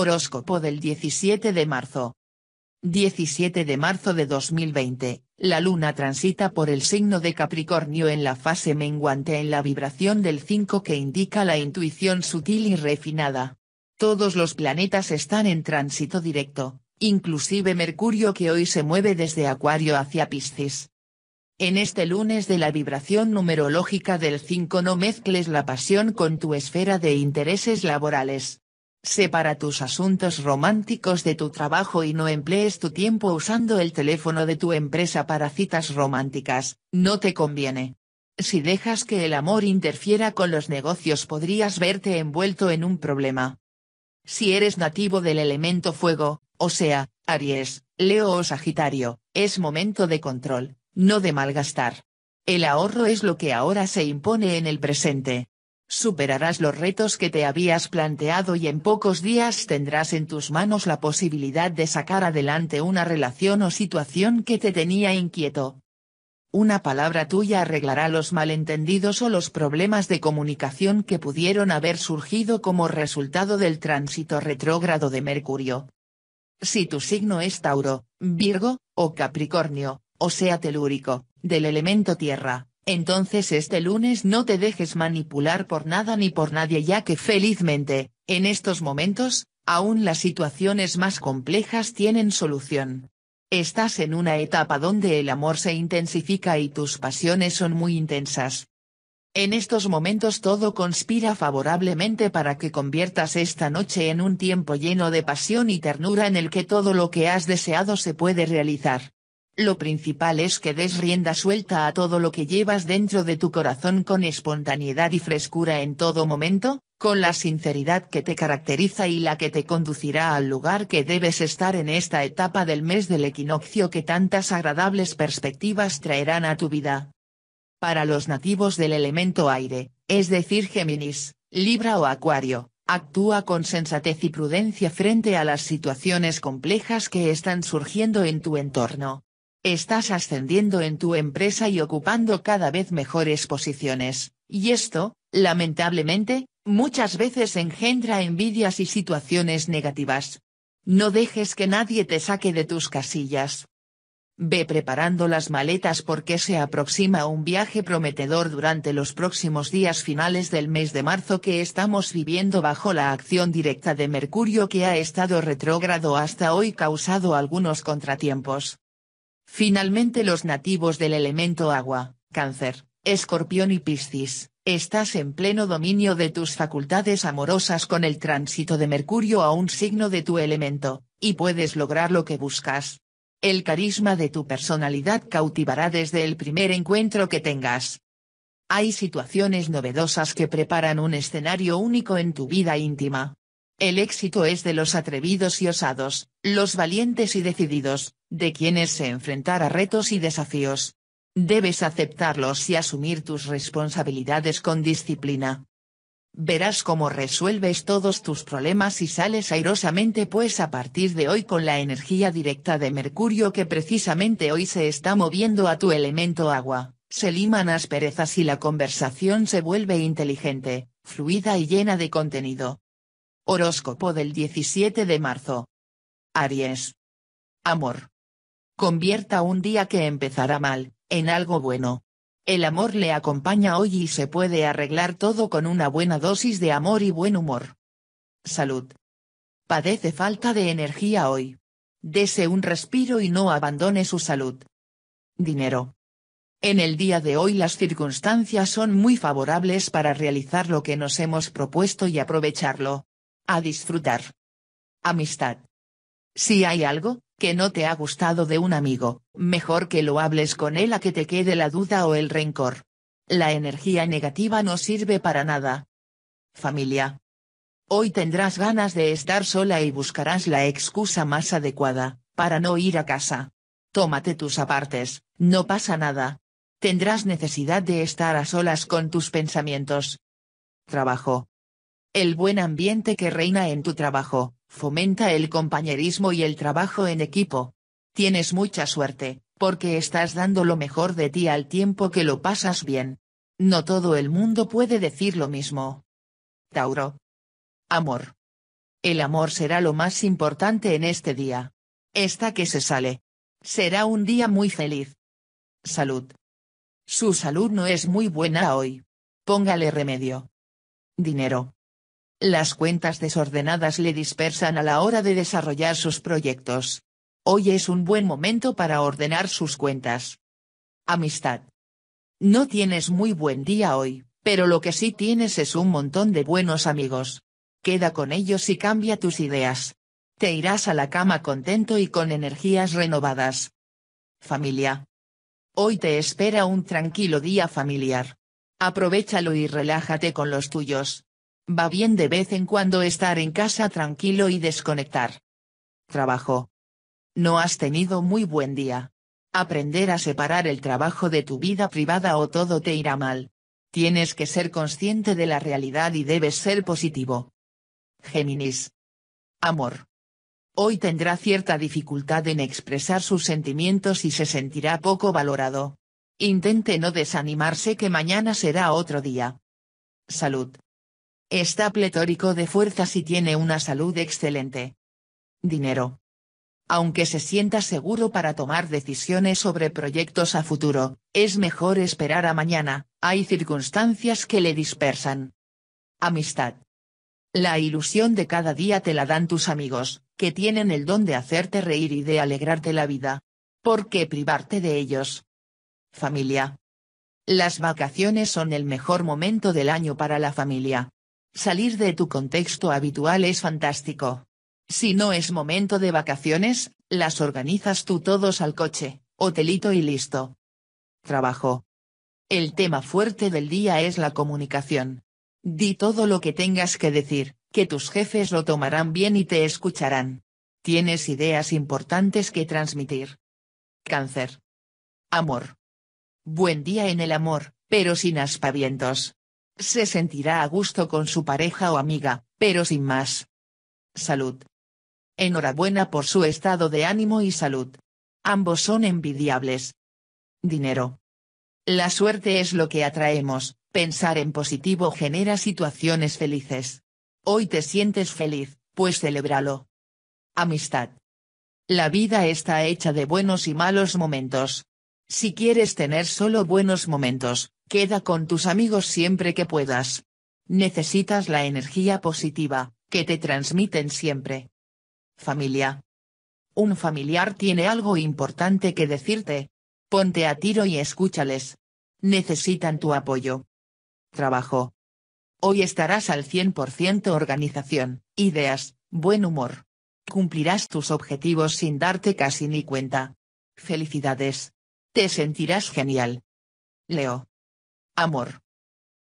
Horóscopo del 17 de marzo. 17 de marzo de 2020, la luna transita por el signo de Capricornio en la fase menguante en la vibración del 5 que indica la intuición sutil y refinada. Todos los planetas están en tránsito directo, inclusive Mercurio que hoy se mueve desde Acuario hacia Piscis. En este lunes de la vibración numerológica del 5 no mezcles la pasión con tu esfera de intereses laborales, Separa tus asuntos románticos de tu trabajo y no emplees tu tiempo usando el teléfono de tu empresa para citas románticas, no te conviene. Si dejas que el amor interfiera con los negocios podrías verte envuelto en un problema. Si eres nativo del elemento fuego, o sea, Aries, Leo o Sagitario, es momento de control, no de malgastar. El ahorro es lo que ahora se impone en el presente, Superarás los retos que te habías planteado y en pocos días tendrás en tus manos la posibilidad de sacar adelante una relación o situación que te tenía inquieto. Una palabra tuya arreglará los malentendidos o los problemas de comunicación que pudieron haber surgido como resultado del tránsito retrógrado de Mercurio. Si tu signo es Tauro, Virgo, o Capricornio, o sea telúrico, del elemento tierra, entonces este lunes no te dejes manipular por nada ni por nadie ya que felizmente, en estos momentos, aún las situaciones más complejas tienen solución. Estás en una etapa donde el amor se intensifica y tus pasiones son muy intensas. En estos momentos todo conspira favorablemente para que conviertas esta noche en un tiempo lleno de pasión y ternura en el que todo lo que has deseado se puede realizar. Lo principal es que des rienda suelta a todo lo que llevas dentro de tu corazón con espontaneidad y frescura en todo momento, con la sinceridad que te caracteriza y la que te conducirá al lugar que debes estar en esta etapa del mes del equinoccio que tantas agradables perspectivas traerán a tu vida. Para los nativos del elemento aire, es decir Géminis, Libra o Acuario, actúa con sensatez y prudencia frente a las situaciones complejas que están surgiendo en tu entorno Estás ascendiendo en tu empresa y ocupando cada vez mejores posiciones, y esto, lamentablemente, muchas veces engendra envidias y situaciones negativas. No dejes que nadie te saque de tus casillas. Ve preparando las maletas porque se aproxima un viaje prometedor durante los próximos días finales del mes de marzo que estamos viviendo bajo la acción directa de Mercurio que ha estado retrógrado hasta hoy causado algunos contratiempos. Finalmente los nativos del elemento agua, cáncer, escorpión y piscis, estás en pleno dominio de tus facultades amorosas con el tránsito de Mercurio a un signo de tu elemento, y puedes lograr lo que buscas. El carisma de tu personalidad cautivará desde el primer encuentro que tengas. Hay situaciones novedosas que preparan un escenario único en tu vida íntima. El éxito es de los atrevidos y osados, los valientes y decididos, de quienes se enfrentar a retos y desafíos. Debes aceptarlos y asumir tus responsabilidades con disciplina. Verás cómo resuelves todos tus problemas y sales airosamente pues a partir de hoy con la energía directa de Mercurio que precisamente hoy se está moviendo a tu elemento agua, se liman asperezas y la conversación se vuelve inteligente, fluida y llena de contenido. Horóscopo del 17 de marzo. Aries. Amor. Convierta un día que empezará mal, en algo bueno. El amor le acompaña hoy y se puede arreglar todo con una buena dosis de amor y buen humor. Salud. Padece falta de energía hoy. Dese un respiro y no abandone su salud. Dinero. En el día de hoy las circunstancias son muy favorables para realizar lo que nos hemos propuesto y aprovecharlo. A disfrutar. Amistad. Si hay algo, que no te ha gustado de un amigo, mejor que lo hables con él a que te quede la duda o el rencor. La energía negativa no sirve para nada. Familia. Hoy tendrás ganas de estar sola y buscarás la excusa más adecuada, para no ir a casa. Tómate tus apartes, no pasa nada. Tendrás necesidad de estar a solas con tus pensamientos. Trabajo. El buen ambiente que reina en tu trabajo, Fomenta el compañerismo y el trabajo en equipo. Tienes mucha suerte, porque estás dando lo mejor de ti al tiempo que lo pasas bien. No todo el mundo puede decir lo mismo. Tauro. Amor. El amor será lo más importante en este día. Esta que se sale. Será un día muy feliz. Salud. Su salud no es muy buena hoy. Póngale remedio. Dinero. Las cuentas desordenadas le dispersan a la hora de desarrollar sus proyectos. Hoy es un buen momento para ordenar sus cuentas. Amistad. No tienes muy buen día hoy, pero lo que sí tienes es un montón de buenos amigos. Queda con ellos y cambia tus ideas. Te irás a la cama contento y con energías renovadas. Familia. Hoy te espera un tranquilo día familiar. Aprovechalo y relájate con los tuyos. Va bien de vez en cuando estar en casa tranquilo y desconectar. Trabajo. No has tenido muy buen día. Aprender a separar el trabajo de tu vida privada o todo te irá mal. Tienes que ser consciente de la realidad y debes ser positivo. Géminis. Amor. Hoy tendrá cierta dificultad en expresar sus sentimientos y se sentirá poco valorado. Intente no desanimarse que mañana será otro día. Salud. Está pletórico de fuerzas y tiene una salud excelente. Dinero. Aunque se sienta seguro para tomar decisiones sobre proyectos a futuro, es mejor esperar a mañana, hay circunstancias que le dispersan. Amistad. La ilusión de cada día te la dan tus amigos, que tienen el don de hacerte reír y de alegrarte la vida. ¿Por qué privarte de ellos? Familia. Las vacaciones son el mejor momento del año para la familia, Salir de tu contexto habitual es fantástico. Si no es momento de vacaciones, las organizas tú todos al coche, hotelito y listo. Trabajo. El tema fuerte del día es la comunicación. Di todo lo que tengas que decir, que tus jefes lo tomarán bien y te escucharán. Tienes ideas importantes que transmitir. Cáncer. Amor. Buen día en el amor, pero sin aspavientos. Se sentirá a gusto con su pareja o amiga, pero sin más. Salud. Enhorabuena por su estado de ánimo y salud. Ambos son envidiables. Dinero. La suerte es lo que atraemos, pensar en positivo genera situaciones felices. Hoy te sientes feliz, pues celebralo. Amistad. La vida está hecha de buenos y malos momentos. Si quieres tener solo buenos momentos, queda con tus amigos siempre que puedas. Necesitas la energía positiva, que te transmiten siempre. Familia. Un familiar tiene algo importante que decirte. Ponte a tiro y escúchales. Necesitan tu apoyo. Trabajo. Hoy estarás al 100% organización, ideas, buen humor. Cumplirás tus objetivos sin darte casi ni cuenta. Felicidades. Te sentirás genial. Leo. Amor.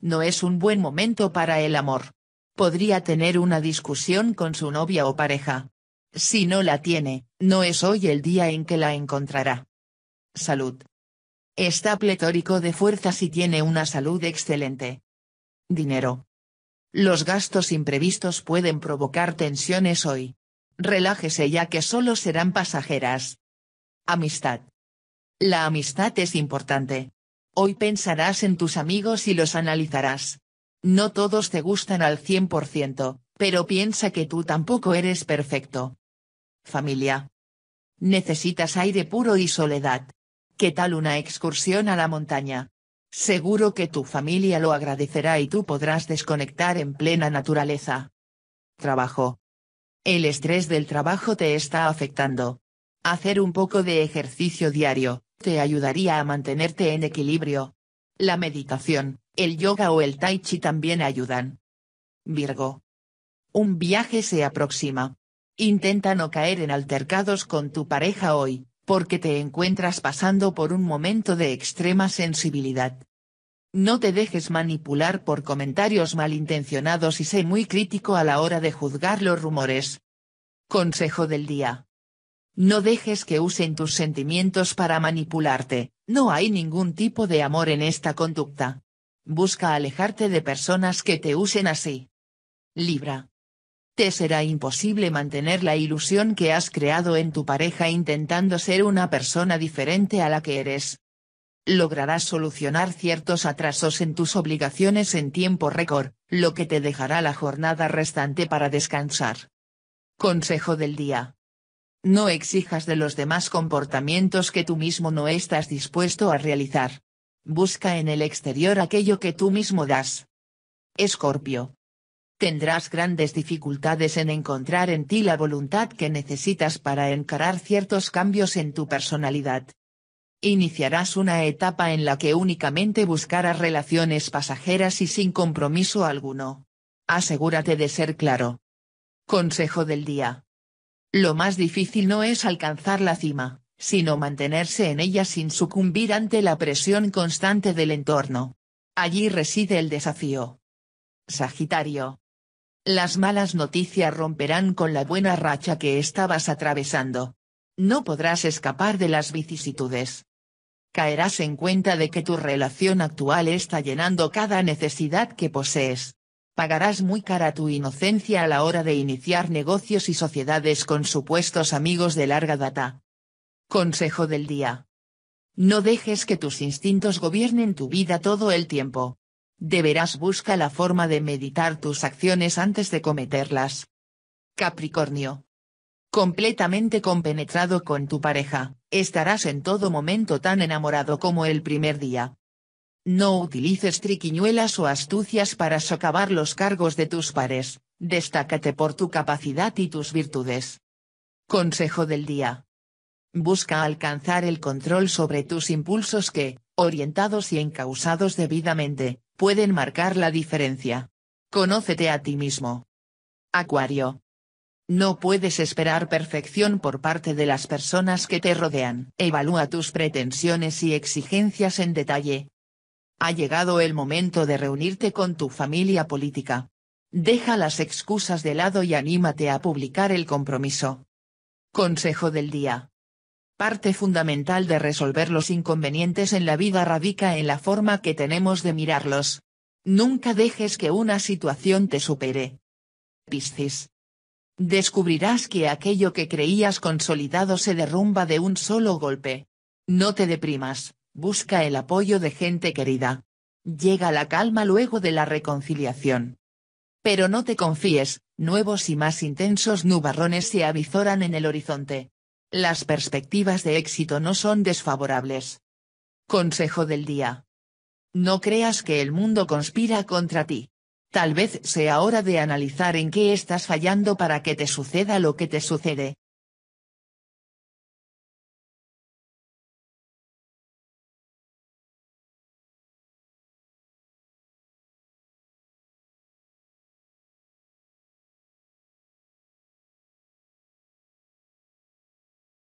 No es un buen momento para el amor. Podría tener una discusión con su novia o pareja. Si no la tiene, no es hoy el día en que la encontrará. Salud. Está pletórico de fuerzas y tiene una salud excelente. Dinero. Los gastos imprevistos pueden provocar tensiones hoy. Relájese ya que solo serán pasajeras. Amistad. La amistad es importante. Hoy pensarás en tus amigos y los analizarás. No todos te gustan al 100%, pero piensa que tú tampoco eres perfecto. Familia. Necesitas aire puro y soledad. ¿Qué tal una excursión a la montaña? Seguro que tu familia lo agradecerá y tú podrás desconectar en plena naturaleza. Trabajo. El estrés del trabajo te está afectando. Hacer un poco de ejercicio diario, te ayudaría a mantenerte en equilibrio. La meditación, el yoga o el tai chi también ayudan. Virgo. Un viaje se aproxima. Intenta no caer en altercados con tu pareja hoy, porque te encuentras pasando por un momento de extrema sensibilidad. No te dejes manipular por comentarios malintencionados y sé muy crítico a la hora de juzgar los rumores. Consejo del día. No dejes que usen tus sentimientos para manipularte, no hay ningún tipo de amor en esta conducta. Busca alejarte de personas que te usen así. Libra. Te será imposible mantener la ilusión que has creado en tu pareja intentando ser una persona diferente a la que eres. Lograrás solucionar ciertos atrasos en tus obligaciones en tiempo récord, lo que te dejará la jornada restante para descansar. Consejo del día. No exijas de los demás comportamientos que tú mismo no estás dispuesto a realizar. Busca en el exterior aquello que tú mismo das. Escorpio. Tendrás grandes dificultades en encontrar en ti la voluntad que necesitas para encarar ciertos cambios en tu personalidad. Iniciarás una etapa en la que únicamente buscarás relaciones pasajeras y sin compromiso alguno. Asegúrate de ser claro. Consejo del día. Lo más difícil no es alcanzar la cima, sino mantenerse en ella sin sucumbir ante la presión constante del entorno. Allí reside el desafío. Sagitario. Las malas noticias romperán con la buena racha que estabas atravesando. No podrás escapar de las vicisitudes. Caerás en cuenta de que tu relación actual está llenando cada necesidad que posees pagarás muy cara tu inocencia a la hora de iniciar negocios y sociedades con supuestos amigos de larga data. Consejo del día. No dejes que tus instintos gobiernen tu vida todo el tiempo. Deberás buscar la forma de meditar tus acciones antes de cometerlas. Capricornio. Completamente compenetrado con tu pareja, estarás en todo momento tan enamorado como el primer día, no utilices triquiñuelas o astucias para socavar los cargos de tus pares, destácate por tu capacidad y tus virtudes. Consejo del día. Busca alcanzar el control sobre tus impulsos que, orientados y encausados debidamente, pueden marcar la diferencia. Conócete a ti mismo. Acuario. No puedes esperar perfección por parte de las personas que te rodean. Evalúa tus pretensiones y exigencias en detalle, ha llegado el momento de reunirte con tu familia política. Deja las excusas de lado y anímate a publicar el compromiso. Consejo del día. Parte fundamental de resolver los inconvenientes en la vida radica en la forma que tenemos de mirarlos. Nunca dejes que una situación te supere. Piscis. Descubrirás que aquello que creías consolidado se derrumba de un solo golpe. No te deprimas busca el apoyo de gente querida. Llega la calma luego de la reconciliación. Pero no te confíes, nuevos y más intensos nubarrones se avizoran en el horizonte. Las perspectivas de éxito no son desfavorables. Consejo del día. No creas que el mundo conspira contra ti. Tal vez sea hora de analizar en qué estás fallando para que te suceda lo que te sucede.